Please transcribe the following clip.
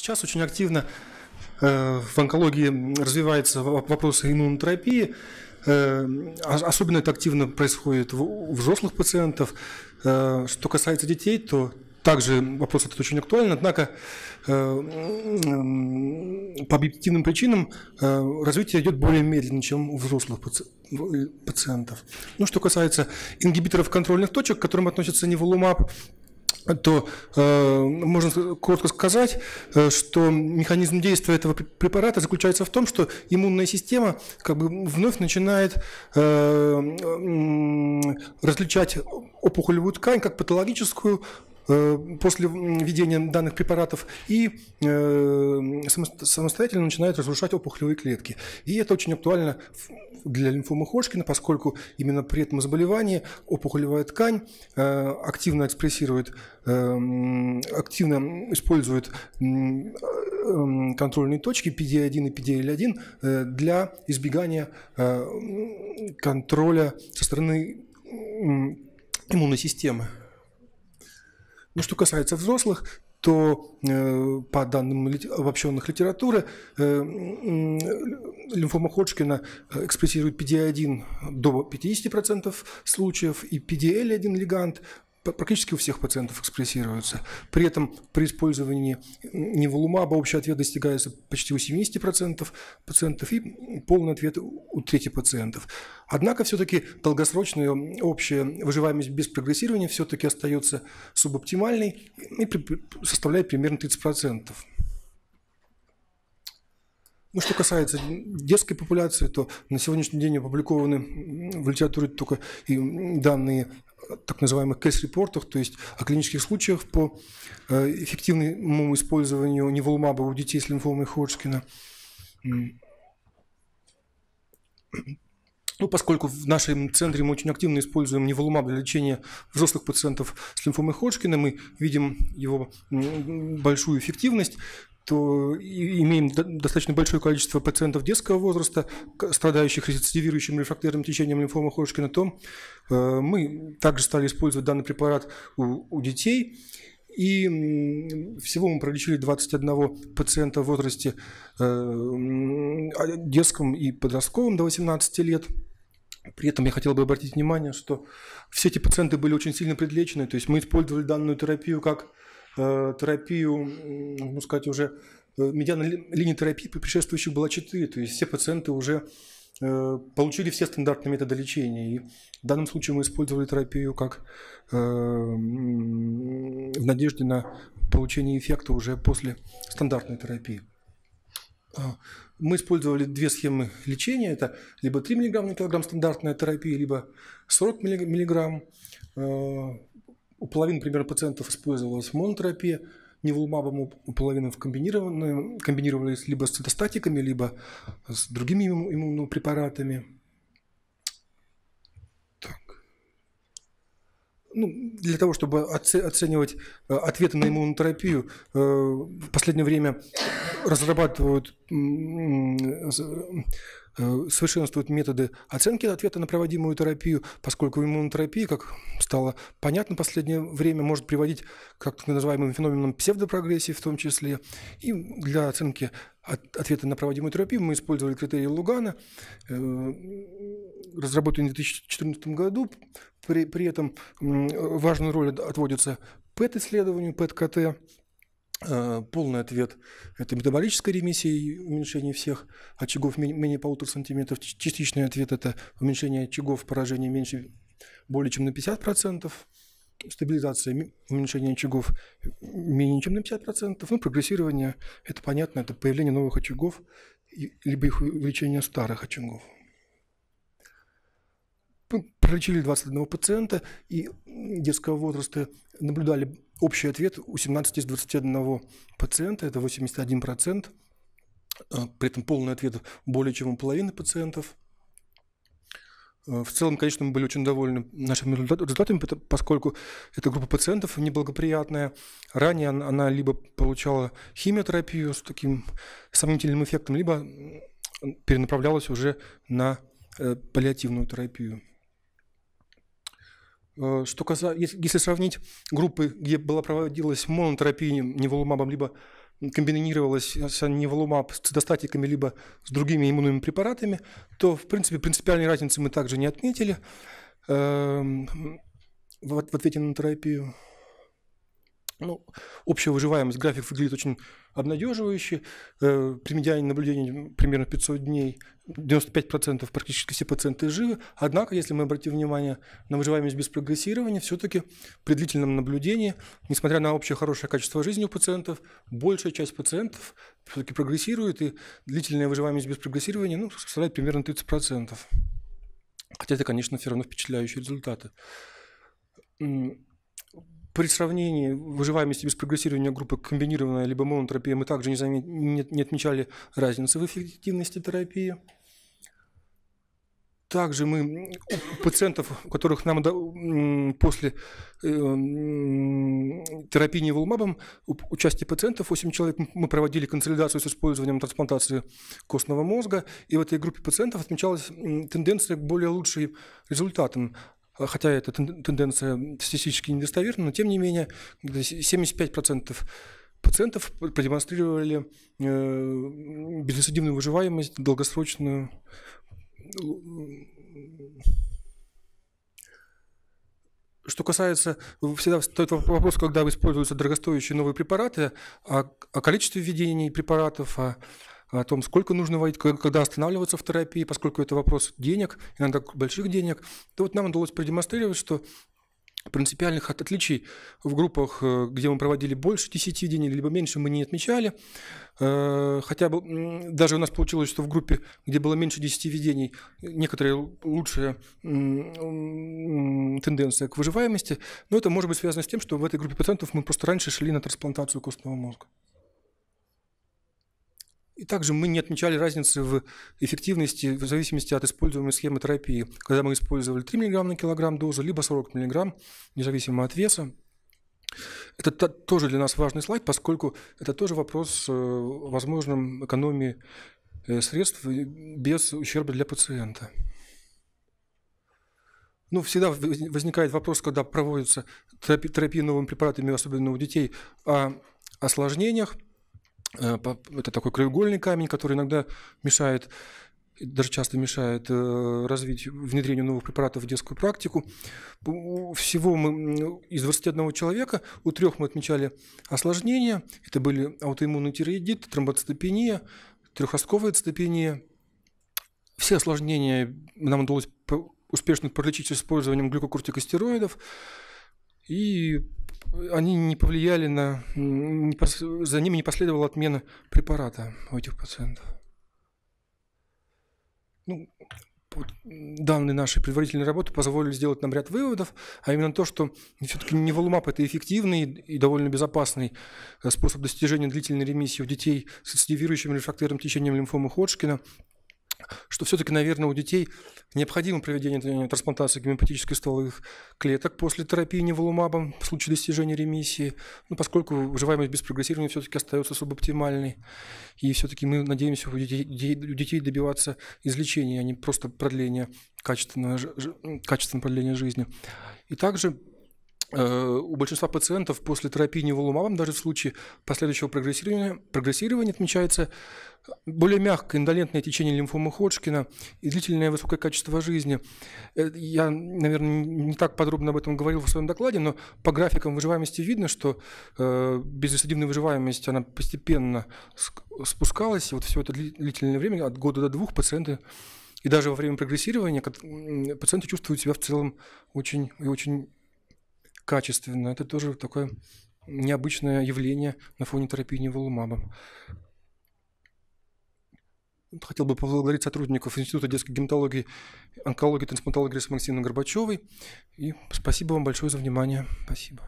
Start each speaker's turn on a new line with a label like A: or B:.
A: Сейчас очень активно э, в онкологии развивается вопрос иммунотерапии. Э, а, особенно это активно происходит у взрослых пациентов. Э, что касается детей, то также вопрос этот очень актуален, однако по объективным причинам развитие идет более медленно, чем у взрослых пациентов. Ну, что касается ингибиторов контрольных точек, к которым относятся неволумаб, то э, можно коротко сказать, э, что механизм действия этого препарата заключается в том, что иммунная система как бы вновь начинает э, э, различать опухолевую ткань как патологическую Э, после введения данных препаратов и э, самостоятельно начинают разрушать опухолевые клетки. И это очень актуально для лимфомы Ходжкина, поскольку именно при этом заболевании опухолевая ткань э, активно экспрессирует, активно использует контрольные точки PD1 и PD-L1 для избегания контроля со стороны иммунной системы. Ну, что касается взрослых, то э, по данным лит... обобщенных литературы э, э, лимфома Ходжкина э, экспрессирует PD-1 до 50% случаев и PDL-1 легант практически у всех пациентов экспрессируются. При этом при использовании неволумаба общий ответ достигается почти у 70% пациентов и полный ответ у трети пациентов. Однако все-таки долгосрочная общая выживаемость без прогрессирования все-таки остается субоптимальной и составляет примерно 30%. Ну, что касается детской популяции, то на сегодняшний день опубликованы в литературе только и данные так называемых кейс-репортах, то есть о клинических случаях по э, эффективному использованию неволумаба у детей с лимфомой Ходжкина. Ну, поскольку в нашем центре мы очень активно используем неволумаб для лечения взрослых пациентов с лимфомой Ходжкина, мы видим его большую эффективность то имеем достаточно большое количество пациентов детского возраста, страдающих рецидивирующим рефрактерным течением лимфома Ходжкина, то э, мы также стали использовать данный препарат у, у детей. И всего мы пролечили 21 пациента в возрасте э, детском и подростковом до 18 лет. При этом я хотел бы обратить внимание, что все эти пациенты были очень сильно предлечены, то есть мы использовали данную терапию как Э, терапию, можно сказать, уже э, медиана линии терапии предшествующих была 4, то есть все пациенты уже э, получили все стандартные методы лечения. И в данном случае мы использовали терапию как в надежде на получение эффекта уже после стандартной терапии. А, мы использовали две схемы лечения. Это либо 3 мг на килограмм стандартная терапия, либо 40 мг. У половины примерно пациентов использовалась монотерапия, не неволумабом у половины комбинировались либо с цитостатиками, либо с другими иммунопрепаратами. Так. Ну, для того, чтобы оценивать э, ответы на иммунотерапию, э, в последнее время разрабатывают э, Э, совершенствуют методы оценки ответа на проводимую терапию, поскольку иммунотерапия, как стало понятно в последнее время, может приводить к так называемым феноменам псевдопрогрессии в том числе. И для оценки ответа на проводимую терапию мы использовали критерии Лугана, э, разработанные в 2014 году. При, при этом важную роль отводится ПЭТ-исследованию, ПЭТ-КТ, Э, полный ответ – это метаболическая ремиссия и уменьшение всех очагов менее полутора сантиметров. Частичный ответ – это уменьшение очагов поражения меньше более чем на 50%, стабилизация уменьшение очагов менее чем на 50%, ну, прогрессирование – это понятно, это появление новых очагов, либо их увеличение старых очагов. Мы пролечили 21 пациента, и детского возраста наблюдали Общий ответ у 17 из 21 пациента, это 81%, а, при этом полный ответ более чем у половины пациентов. А, в целом, конечно, мы были очень довольны нашими результатами, поскольку эта группа пациентов неблагоприятная. Ранее она либо получала химиотерапию с таким сомнительным эффектом, либо перенаправлялась уже на э, паллиативную терапию. Э, что касается, если сравнить группы, где была проводилась монотерапия неволумабом, либо комбинировалась с неволумаб, с цитостатиками, либо с другими иммунными препаратами, то, в принципе, принципиальной разницы мы также не отметили эм, в ответе на терапию. Ну, общая выживаемость, график выглядит очень обнадеживающе. Э, при медиане наблюдения примерно 500 дней 95% практически все пациенты живы. Однако, если мы обратим внимание на выживаемость без прогрессирования, все-таки при длительном наблюдении, несмотря на общее хорошее качество жизни у пациентов, большая часть пациентов все-таки прогрессирует, и длительная выживаемость без прогрессирования ну, составляет примерно 30%. Хотя это, конечно, все равно впечатляющие результаты. При сравнении выживаемости без прогрессирования группы комбинированной либо монотерапии мы также не, замет... не, не отмечали разницы в эффективности терапии. Также мы у пациентов, у которых нам после э, терапии неволмабом, участие пациентов, 8 человек, мы проводили консолидацию с использованием трансплантации костного мозга, и в этой группе пациентов отмечалась тенденция к более лучшим результатам. Э, хотя эта тенденция статистически недостоверна, но тем не менее 75% пациентов продемонстрировали э, безрецидивную выживаемость, долгосрочную э, что касается, всегда встает вопрос, когда используются дорогостоящие новые препараты, о, а, о количестве введений препаратов, о, а о том, сколько нужно вводить, когда останавливаться в терапии, поскольку это вопрос денег, иногда больших денег, то вот нам удалось продемонстрировать, что принципиальных отличий в группах, э, где мы проводили больше 10 дней, либо меньше, мы не отмечали. Э, хотя бы даже у нас получилось, что в группе, где было меньше 10 видений, некоторые лучшие тенденции к выживаемости. Но это может быть связано с тем, что в этой группе пациентов мы просто раньше шли на трансплантацию костного мозга. И также мы не отмечали разницы в эффективности в зависимости от используемой схемы терапии. Когда мы использовали 3 мг на килограмм дозу, либо 40 мг, независимо от веса. Это тоже для нас важный слайд, поскольку это тоже вопрос о э, возможном экономии э, средств без ущерба для пациента. Ну, всегда возникает вопрос, когда проводится терапия, терапия новыми препаратами, особенно у детей, о осложнениях – Э, это такой краеугольный камень, который иногда мешает даже часто мешает э, развить внедрению новых препаратов в детскую практику. Всего мы из 21 человека у трех мы отмечали осложнения. Это были аутоиммунный тиреидит, тромбоцитопения, трехосковая цитопения. Все осложнения нам удалось успешно пролечить с использованием глюкокортикостероидов. И они не повлияли на... Не пос, за ними не последовала отмена препарата у этих пациентов. Ну, данные нашей предварительной работы позволили сделать нам ряд выводов, а именно то, что все-таки неволумаб – это эффективный и довольно безопасный э, способ достижения длительной ремиссии у детей с рецидивирующим или рефрактерным течением лимфомы Ходжкина – что все-таки, наверное, у детей необходимо проведение трансплантации гемопатических стволовых клеток после терапии неволумабом в случае достижения ремиссии, ну, поскольку выживаемость без прогрессирования все-таки остается субоптимальной. И все-таки мы надеемся у детей, у детей добиваться излечения, а не просто продления качественного, качественного продления жизни. И также Э, у большинства пациентов после терапии неволумабом, даже в случае последующего прогрессирования, прогрессирования отмечается э, более мягкое индолентное течение лимфомы Ходжкина и длительное высокое качество жизни. Э, я, наверное, не так подробно об этом говорил в своем докладе, но по графикам выживаемости видно, что безрецидивная выживаемость она постепенно спускалась. И вот все это длительное время, от года до двух, пациенты и даже во время прогрессирования пациенты чувствуют себя в целом очень и очень качественно. Это тоже такое необычное явление на фоне терапии неволумаба. Хотел бы поблагодарить сотрудников Института детской гематологии, онкологии, трансплантологии Максимы Горбачевой. И спасибо вам большое за внимание. Спасибо.